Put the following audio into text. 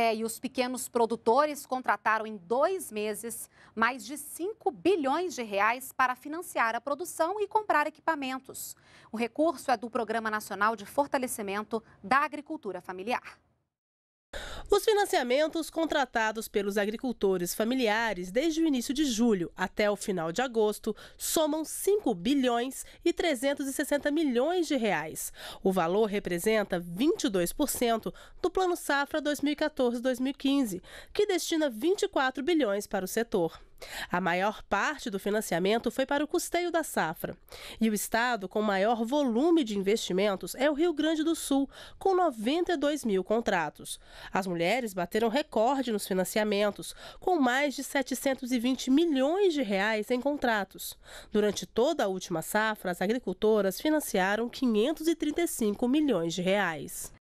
É, e os pequenos produtores contrataram em dois meses mais de 5 bilhões de reais para financiar a produção e comprar equipamentos. O recurso é do Programa Nacional de Fortalecimento da Agricultura Familiar. Os financiamentos contratados pelos agricultores familiares desde o início de julho até o final de agosto somam 5 bilhões e 360 milhões de reais. O valor representa 22% do Plano Safra 2014-2015, que destina 24 bilhões para o setor. A maior parte do financiamento foi para o custeio da safra. E o estado com maior volume de investimentos é o Rio Grande do Sul, com 92 mil contratos. As mulheres bateram recorde nos financiamentos, com mais de 720 milhões de reais em contratos. Durante toda a última safra, as agricultoras financiaram 535 milhões de reais.